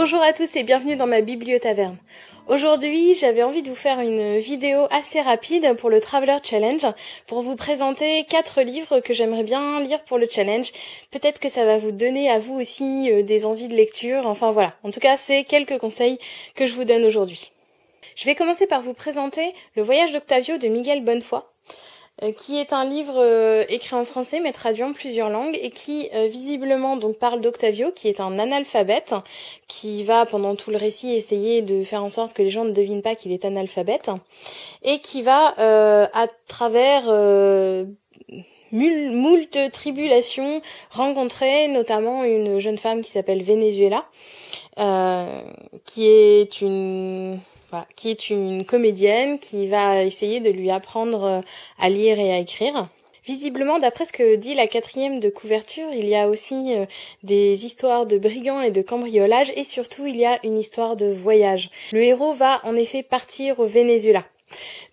Bonjour à tous et bienvenue dans ma bibliotaverne. Aujourd'hui, j'avais envie de vous faire une vidéo assez rapide pour le Traveler Challenge pour vous présenter quatre livres que j'aimerais bien lire pour le challenge. Peut-être que ça va vous donner à vous aussi euh, des envies de lecture. Enfin voilà. En tout cas, c'est quelques conseils que je vous donne aujourd'hui. Je vais commencer par vous présenter Le voyage d'Octavio de Miguel Bonnefoy, euh, qui est un livre euh, écrit en français mais traduit en plusieurs langues et qui euh, visiblement donc parle d'Octavio qui est un analphabète qui va pendant tout le récit essayer de faire en sorte que les gens ne devinent pas qu'il est analphabète et qui va à travers euh, moult tribulations rencontrer notamment une jeune femme qui s'appelle Venezuela qui est une qui est une comédienne qui va essayer de lui apprendre euh, à lire et à écrire. Visiblement, d'après ce que dit la quatrième de couverture, il y a aussi euh, des histoires de brigands et de cambriolages, et surtout il y a une histoire de voyage. Le héros va en effet partir au Venezuela.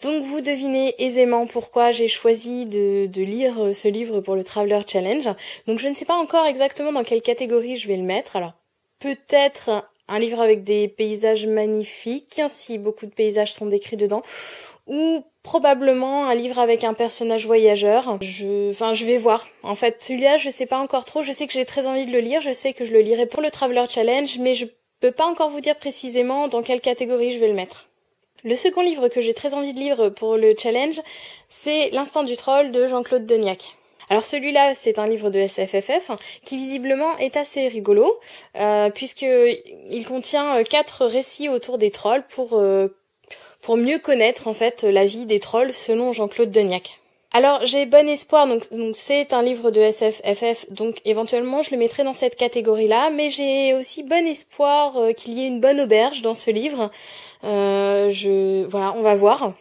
Donc vous devinez aisément pourquoi j'ai choisi de, de, lire euh, ce livre pour le Traveler Challenge. Donc je ne sais pas encore exactement dans quelle catégorie je vais le mettre. Alors peut-être un livre avec des paysages magnifiques, si beaucoup de paysages sont décrits dedans, ou probablement un livre avec un personnage voyageur. Je, enfin, je vais voir. En fait, celui-là, je sais pas encore trop. Je sais que j'ai très envie de le lire. Je sais que je le lirai pour le Traveler Challenge, mais je peux pas encore vous dire précisément dans quelle catégorie je vais le mettre. Le second livre que j'ai très envie de lire pour le challenge, c'est L'instinct du troll de Jean-Claude Deniac. Alors celui-là, c'est un livre de SFFF hein, qui visiblement est assez rigolo euh, puisque il contient euh, quatre récits autour des trolls pour euh, pour mieux connaître en fait la vie des trolls selon Jean-Claude Deniac. Alors j'ai bon espoir, donc c'est un livre de SFFF, donc éventuellement je le mettrai dans cette catégorie-là, mais j'ai aussi bon espoir euh, qu'il y ait une bonne auberge dans ce livre. je voilà, on va voir.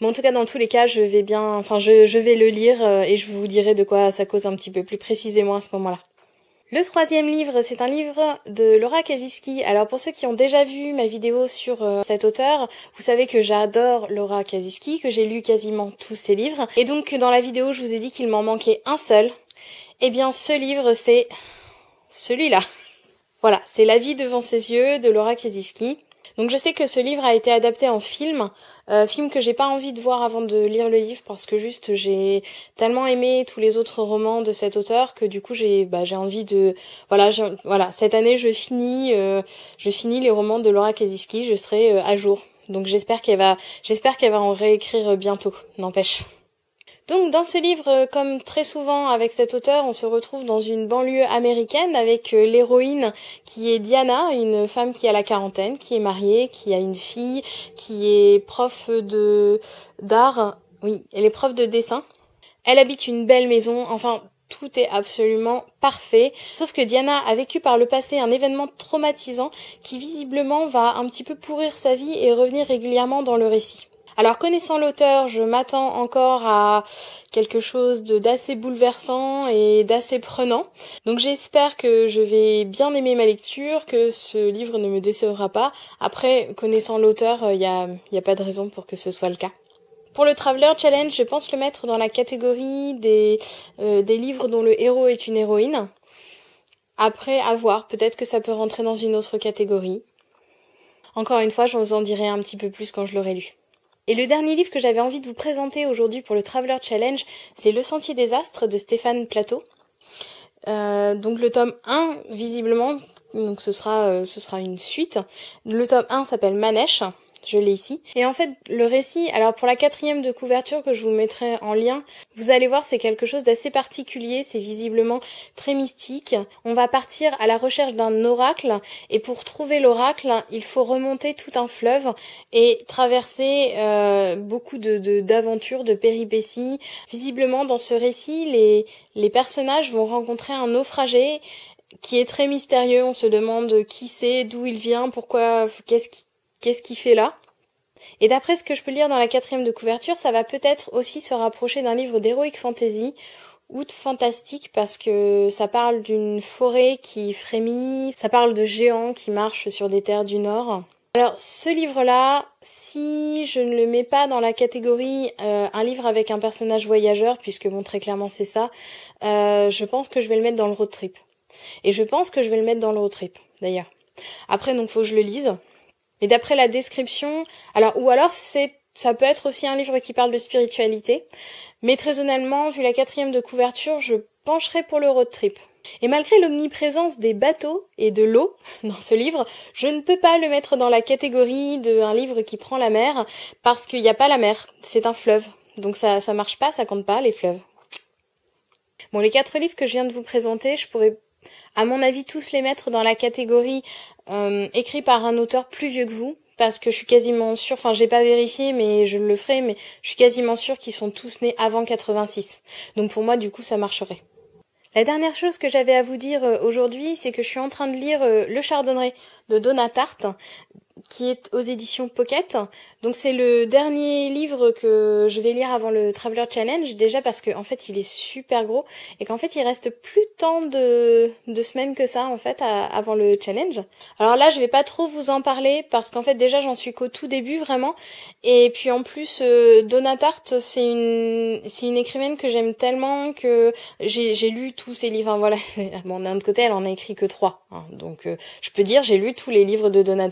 Mais en tout cas, dans tous les cas, je vais bien, enfin, je, vais le lire euh, et je vous dirai de quoi ça cause un petit peu plus précisément à ce moment-là. Le troisième livre, c'est un livre de Laura Kaziski. Alors pour ceux qui ont déjà vu ma vidéo sur euh, cet auteur, vous savez que j'adore Laura Kaziski, que j'ai lu quasiment tous ses livres. Et donc dans la vidéo, je vous ai dit qu'il m'en manquait un seul. Eh bien ce livre, c'est celui-là. Voilà, c'est La vie devant ses yeux de Laura Kaziski. Donc je sais que ce livre a été adapté en film, euh, film que j'ai pas envie de voir avant de lire le livre parce que juste j'ai tellement aimé tous les autres romans de cet auteur que du coup j'ai bah, j'ai envie de voilà voilà cette année je finis euh, je finis les romans de Laura Keziski, je serai euh, à jour. Donc j'espère qu'elle va j'espère qu'elle va en réécrire bientôt, n'empêche. Donc dans ce livre, euh, comme très souvent avec cet auteur, on se retrouve dans une banlieue américaine avec euh, l'héroïne qui est Diana, une femme qui a la quarantaine, qui est mariée, qui a une fille, qui est prof de d'art, oui, elle est prof de dessin. Elle habite une belle maison, enfin tout est absolument parfait. Sauf que Diana a vécu par le passé un événement traumatisant qui visiblement va un petit peu pourrir sa vie et revenir régulièrement dans le récit. Alors connaissant l'auteur, je m'attends encore à quelque chose d'assez bouleversant et d'assez prenant. Donc j'espère que je vais bien aimer ma lecture, que ce livre ne me décevra pas. Après, connaissant l'auteur, il euh, n'y a, a pas de raison pour que ce soit le cas. Pour le Traveler Challenge, je pense le mettre dans la catégorie des, euh, des livres dont le héros est une héroïne. Après, à voir, peut-être que ça peut rentrer dans une autre catégorie. Encore une fois, je vous en dirai un petit peu plus quand je l'aurai lu. Et le dernier livre que j'avais envie de vous présenter aujourd'hui pour le Traveler Challenge, c'est Le Sentier des Astres de Stéphane Plateau. Euh, donc le tome 1, visiblement, donc ce sera, euh, ce sera une suite. Le tome 1 s'appelle Manèche je l'ai ici. Et en fait, le récit, alors pour la quatrième de couverture que je vous mettrai en lien, vous allez voir, c'est quelque chose d'assez particulier, c'est visiblement très mystique. On va partir à la recherche d'un oracle, et pour trouver l'oracle, il faut remonter tout un fleuve et traverser euh, beaucoup de d'aventures, de, péripéties. Visiblement, dans ce récit, les, les personnages vont rencontrer un naufragé qui est très mystérieux. On se demande qui c'est, d'où il vient, pourquoi, qu'est-ce qui qu'est-ce qu'il fait là Et d'après ce que je peux lire dans la quatrième de couverture, ça va peut-être aussi se rapprocher d'un livre d'heroic fantasy ou de fantastique parce que ça parle d'une forêt qui frémit, ça parle de géants qui marchent sur des terres du Nord. Alors ce livre-là, si je ne le mets pas dans la catégorie euh, un livre avec un personnage voyageur, puisque bon très clairement c'est ça, euh, je pense que je vais le mettre dans le road trip. Et je pense que je vais le mettre dans le road trip d'ailleurs. Après donc faut que je le lise, mais d'après la description, alors ou alors c'est ça peut être aussi un livre qui parle de spiritualité, mais très honnêtement, vu la quatrième de couverture, je pencherai pour le road trip. Et malgré l'omniprésence des bateaux et de l'eau dans ce livre, je ne peux pas le mettre dans la catégorie d'un livre qui prend la mer, parce qu'il n'y a pas la mer, c'est un fleuve. Donc ça, ça marche pas, ça compte pas, les fleuves. Bon, les quatre livres que je viens de vous présenter, je pourrais, à mon avis, tous les mettre dans la catégorie euh, écrit par un auteur plus vieux que vous, parce que je suis quasiment sûre, enfin j'ai pas vérifié mais je le ferai, mais je suis quasiment sûre qu'ils sont tous nés avant 86. Donc pour moi du coup ça marcherait. La dernière chose que j'avais à vous dire euh, aujourd'hui, c'est que je suis en train de lire euh, Le Chardonneret de Donna Tartt, qui est aux éditions Pocket. Donc c'est le dernier livre que je vais lire avant le Traveler Challenge, déjà parce qu'en en fait il est super gros et qu'en fait il reste plus tant de, de semaines que ça en fait avant le challenge. Alors là je vais pas trop vous en parler parce qu'en fait déjà j'en suis qu'au tout début vraiment et puis en plus euh, Donna c'est une c'est une écrivaine que j'aime tellement que j'ai lu tous ses livres. Hein, voilà, bon d'un autre côté elle en a écrit que trois Hein, donc euh, je peux dire j'ai lu tous les livres de Donna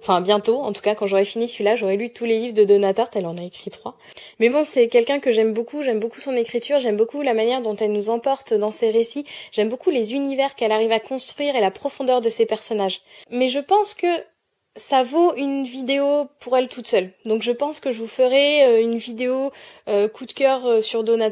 Enfin bientôt, en tout cas quand j'aurai fini celui-là, j'aurai lu tous les livres de Donna Elle en a écrit trois. Mais bon, c'est quelqu'un que j'aime beaucoup. J'aime beaucoup son écriture. J'aime beaucoup la manière dont elle nous emporte dans ses récits. J'aime beaucoup les univers qu'elle arrive à construire et la profondeur de ses personnages. Mais je pense que ça vaut une vidéo pour elle toute seule. Donc je pense que je vous ferai euh, une vidéo euh, coup de cœur sur Donna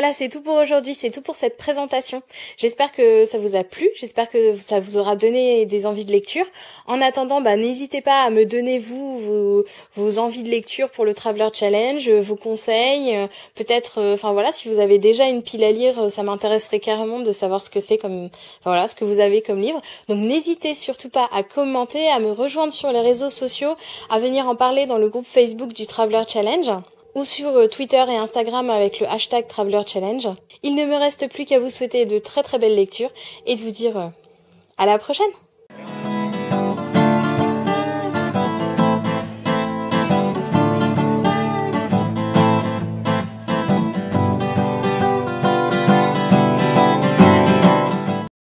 voilà, c'est tout pour aujourd'hui, c'est tout pour cette présentation. J'espère que ça vous a plu, j'espère que ça vous aura donné des envies de lecture. En attendant, bah, n'hésitez pas à me donner vous vos, envies de lecture pour le Traveler Challenge, vos conseils, euh, peut-être, euh, enfin voilà, si vous avez déjà une pile à lire, euh, ça m'intéresserait carrément de savoir ce que c'est comme, voilà, ce que vous avez comme livre. Donc n'hésitez surtout pas à commenter, à me rejoindre sur les réseaux sociaux, à venir en parler dans le groupe Facebook du Traveler Challenge ou sur euh, Twitter et Instagram avec le hashtag Traveler Il ne me reste plus qu'à vous souhaiter de très très belles lectures et de vous dire euh, à la prochaine